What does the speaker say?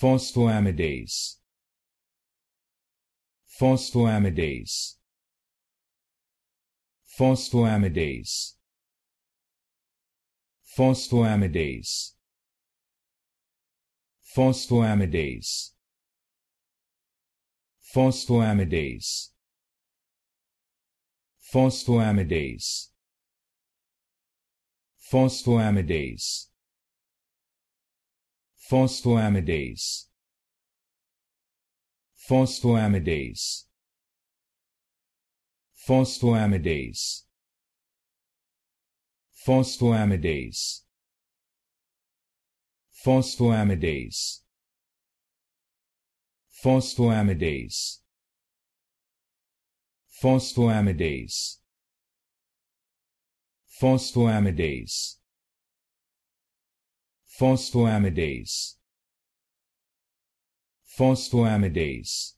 phosphoamidase phosphoamidase phosphoamidase phosphoamidase phosphoamidase phosphoamidase phosphoamidase phosphoamidase phosphoamidase phosphoamidase phosphoamidase phosphoamidase phosphoamidase phosphoamidase phosphoamidase phosphoamidase phosphoamidase phosphoamidase